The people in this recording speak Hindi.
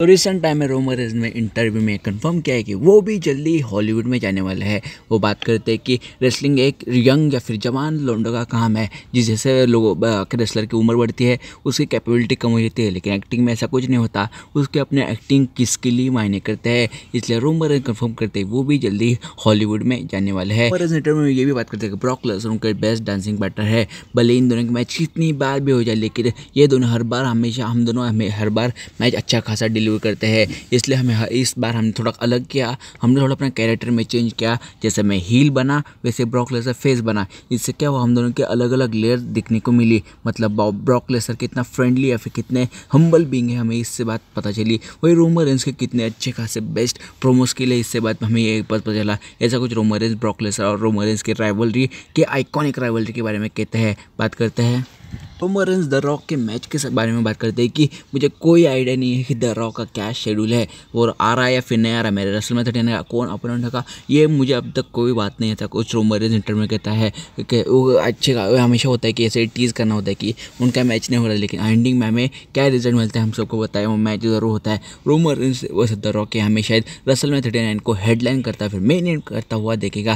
तो रिसेंट टाइम में रोमर ने इंटरव्यू में कंफर्म किया है कि वो भी जल्दी हॉलीवुड में जाने वाले हैं वो बात करते हैं कि रेसलिंग एक यंग या फिर जवान लोंडो का काम है जिस जैसे लोगों रेसलर की उम्र बढ़ती है उसकी कैपेबिलिटी कम हो जाती है लेकिन एक्टिंग में ऐसा कुछ नहीं होता उसके अपने एक्टिंग किस के लिए मायने करते हैं इसलिए रोमर कन्फर्म करते हैं वो भी जल्दी हॉलीवुड में जाने वाले हैं और इंटरव्यू में ये भी बात करते हैं कि ब्रॉक लेसर उनके बेस्ट डांसिंग बैटर है भले इन दोनों के मैच कितनी बार भी हो जाए लेकिन ये दोनों हर बार हमेशा हम दोनों हमें हर बार मैच अच्छा खासा डिलीवर करते हैं इसलिए हमें इस बार हमने थोड़ा अलग किया हमने थोड़ा अपना कैरेक्टर में चेंज किया जैसे मैं हील बना वैसे ब्रॉक लेसर फेस बना इससे क्या हुआ हम दोनों के अलग अलग लेयर दिखने को मिली मतलब ब्रॉक लेसर कितना फ्रेंडली या फिर कितने हम्बल बींग है हमें इससे बात पता चली वही रोमर के कितने अच्छे खासे बेस्ट प्रोमोस के लिए इससे बात हमें ये पता चला ऐसा कुछ रोमर ब्रॉकलेसर और रोमर के की राइवलरी के आइकॉनिक राइवलरी के बारे में कहते हैं बात करते हैं पोमरन्स तो द रॉक के मैच के बारे में बात करते हैं कि मुझे कोई आइडिया नहीं है कि द रॉक का क्या शेड्यूल है वो आ रहा है या फिर नहीं आ रहा मेरे रसल में तो थर्टी का कौन अपोनेंट होगा ये मुझे अब तक कोई बात नहीं था कुछ रोमरन्स इंटरव्यू में कहता है कि वो अच्छे हमेशा होता है कि ऐसे टीज़ करना होता है कि उनका मैच नहीं हो रहा लेकिन एंडिंग में हमें क्या रिजल्ट मिलता है हम सबको बताया वो मैच ज़रूर होता है रोमरन्स वैसे द रॉक के हमें शायद रसल में थर्टी को हेडलाइन करता है फिर मेन करता हुआ देखेगा